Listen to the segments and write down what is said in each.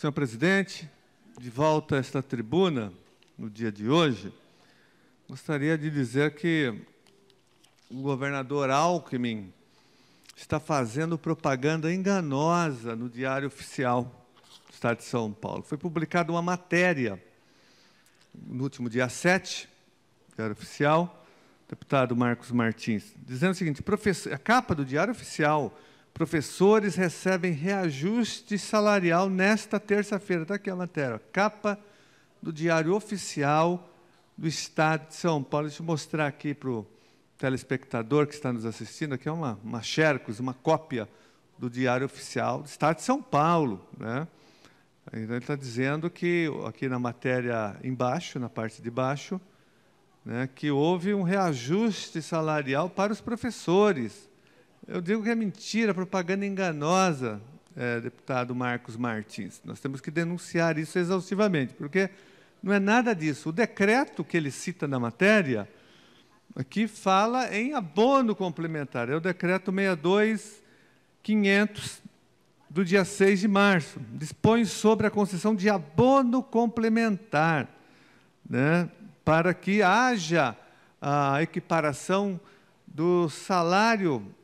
Senhor presidente, de volta a esta tribuna no dia de hoje, gostaria de dizer que o governador Alckmin está fazendo propaganda enganosa no Diário Oficial do Estado de São Paulo. Foi publicada uma matéria no último dia 7, Diário Oficial, deputado Marcos Martins, dizendo o seguinte: a capa do Diário Oficial Professores recebem reajuste salarial nesta terça-feira. Está aqui a matéria, capa do Diário Oficial do Estado de São Paulo. Deixa eu mostrar aqui para o telespectador que está nos assistindo. Aqui é uma, uma Xercos, uma cópia do Diário Oficial do Estado de São Paulo. Né? Então, ele está dizendo que, aqui na matéria embaixo, na parte de baixo, né, que houve um reajuste salarial para os professores. Eu digo que é mentira, propaganda enganosa, é, deputado Marcos Martins. Nós temos que denunciar isso exaustivamente, porque não é nada disso. O decreto que ele cita na matéria aqui fala em abono complementar. É o decreto 62500 do dia 6 de março. Dispõe sobre a concessão de abono complementar, né, para que haja a equiparação do salário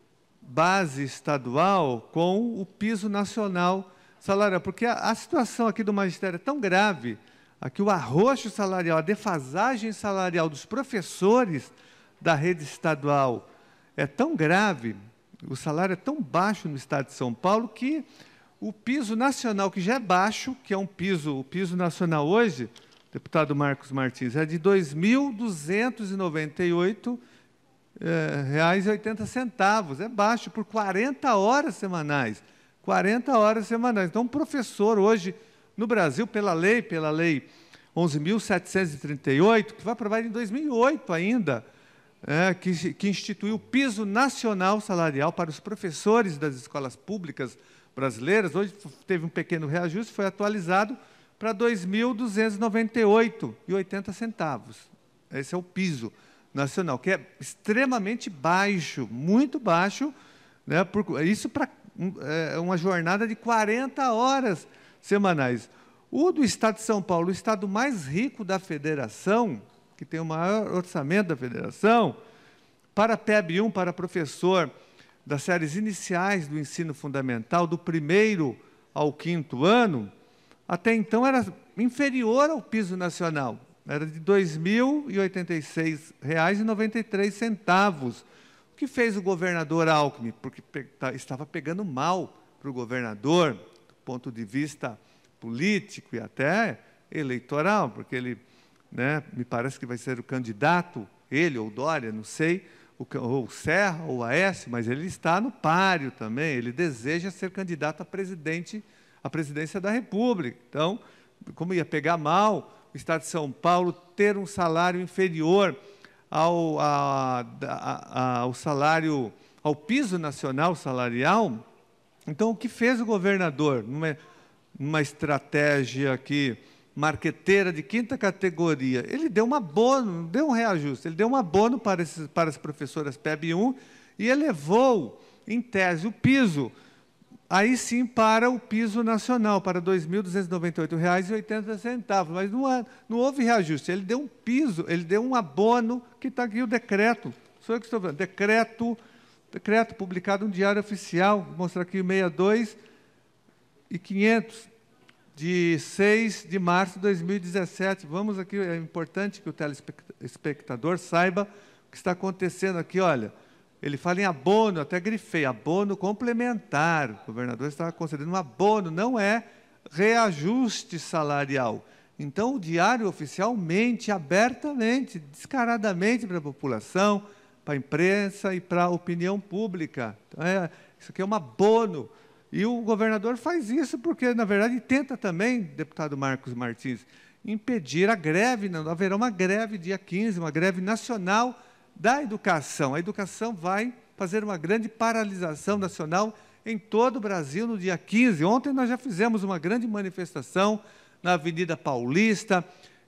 base estadual com o piso nacional salarial, porque a, a situação aqui do magistério é tão grave, aqui o arroxo salarial, a defasagem salarial dos professores da rede estadual é tão grave, o salário é tão baixo no estado de São Paulo que o piso nacional, que já é baixo, que é um piso, o piso nacional hoje, deputado Marcos Martins, é de 2.298 é, reais e 80 centavos. É baixo por 40 horas semanais. 40 horas semanais. Então, um professor hoje no Brasil, pela lei, pela lei 11.738, que foi aprovada em 2008 ainda, é, que, que instituiu o piso nacional salarial para os professores das escolas públicas brasileiras. Hoje teve um pequeno reajuste, foi atualizado para 2.298,80 centavos. Esse é o piso nacional, que é extremamente baixo, muito baixo, né, por, isso para é, uma jornada de 40 horas semanais. O do Estado de São Paulo, o estado mais rico da federação, que tem o maior orçamento da federação, para PEB 1, para professor das séries iniciais do ensino fundamental, do primeiro ao quinto ano, até então era inferior ao piso nacional, era de R$ 2.086,93, o que fez o governador Alckmin, porque estava pegando mal para o governador, do ponto de vista político e até eleitoral, porque ele, né, me parece que vai ser o candidato, ele ou Dória, não sei, ou Serra ou Aécio, mas ele está no páreo também, ele deseja ser candidato a presidente, à presidência da República. Então, como ia pegar mal Estado de São Paulo ter um salário inferior ao, a, a, ao salário, ao piso nacional salarial. Então, o que fez o governador numa, numa estratégia aqui, marqueteira de quinta categoria? Ele deu um abono, deu um reajuste, ele deu um abono para, esses, para as professoras PEB 1 e elevou, em tese, o piso aí sim para o piso nacional, para R$ 2.298,80, mas não, há, não, houve reajuste, ele deu um piso, ele deu um abono, que está aqui o decreto, sou eu que estou vendo? decreto, decreto publicado no um Diário Oficial, vou mostrar aqui o 62 e 500, de 6 de março de 2017. Vamos aqui, é importante que o telespectador saiba o que está acontecendo aqui, olha, ele fala em abono, até grifei, abono complementar. O governador está concedendo um abono, não é reajuste salarial. Então, o diário oficial mente abertamente, descaradamente para a população, para a imprensa e para a opinião pública. Então, é, isso aqui é um abono. E o governador faz isso porque, na verdade, tenta também, deputado Marcos Martins, impedir a greve. Não haverá uma greve dia 15, uma greve nacional da educação. A educação vai fazer uma grande paralisação nacional em todo o Brasil no dia 15. Ontem nós já fizemos uma grande manifestação na Avenida Paulista,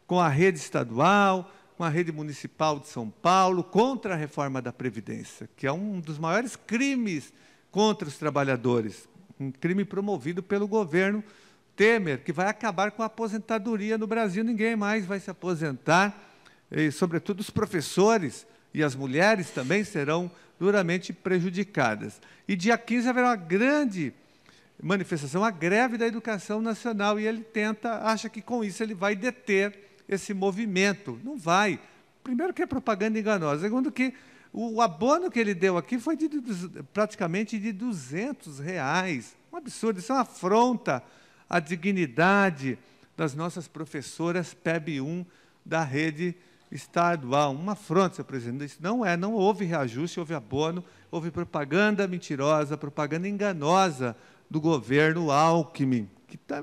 com a rede estadual, com a rede municipal de São Paulo, contra a reforma da Previdência, que é um dos maiores crimes contra os trabalhadores. Um crime promovido pelo governo Temer, que vai acabar com a aposentadoria no Brasil. Ninguém mais vai se aposentar, e, sobretudo os professores e as mulheres também serão duramente prejudicadas. E dia 15 haverá uma grande manifestação, a greve da educação nacional, e ele tenta, acha que com isso ele vai deter esse movimento. Não vai. Primeiro que é propaganda enganosa, segundo que o abono que ele deu aqui foi de, praticamente de 200 reais. Um absurdo, isso é uma afronta à dignidade das nossas professoras PEB 1 da rede estadual, uma afronta, senhor presidente. Isso não é, não houve reajuste, houve abono, houve propaganda mentirosa, propaganda enganosa do governo Alckmin, que está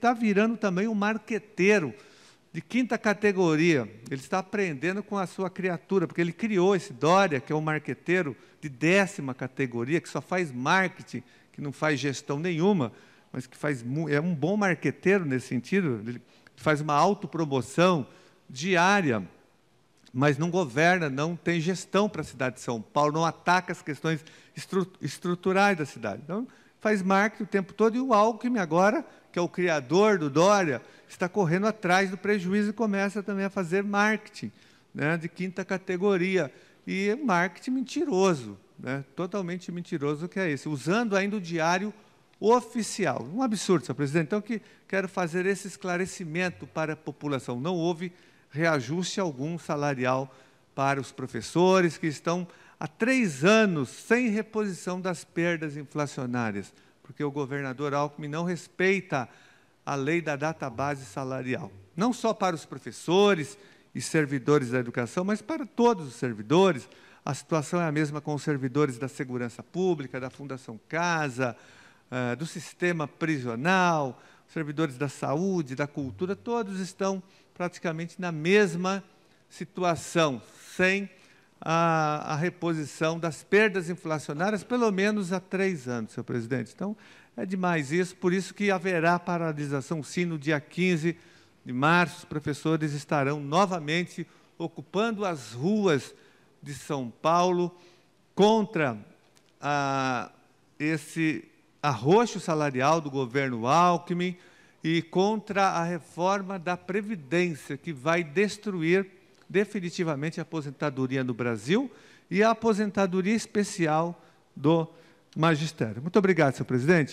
tá virando também um marqueteiro de quinta categoria. Ele está aprendendo com a sua criatura, porque ele criou esse Dória, que é um marqueteiro de décima categoria, que só faz marketing, que não faz gestão nenhuma, mas que faz, é um bom marqueteiro nesse sentido, ele faz uma autopromoção, promoção diária, mas não governa, não tem gestão para a cidade de São Paulo, não ataca as questões estruturais da cidade. Então, faz marketing o tempo todo e o Alckmin agora, que é o criador do Dória, está correndo atrás do prejuízo e começa também a fazer marketing né, de quinta categoria. E é marketing mentiroso, né, totalmente mentiroso que é esse, usando ainda o diário oficial. Um absurdo, senhor presidente. Então, que quero fazer esse esclarecimento para a população. Não houve reajuste algum salarial para os professores que estão há três anos sem reposição das perdas inflacionárias, porque o governador Alckmin não respeita a lei da data-base salarial. Não só para os professores e servidores da educação, mas para todos os servidores. A situação é a mesma com os servidores da segurança pública, da Fundação Casa, eh, do sistema prisional, servidores da saúde, da cultura, todos estão praticamente na mesma situação, sem a, a, reposição das perdas inflacionárias, pelo menos há três anos, senhor presidente. Então, é demais isso, por isso que haverá paralisação, sim, no dia 15 de março, os professores estarão novamente ocupando as ruas de São Paulo contra a, ah, esse arroxo salarial do governo Alckmin, e contra a reforma da Previdência, que vai destruir definitivamente a aposentadoria no Brasil e a aposentadoria especial do magistério. Muito obrigado, senhor presidente.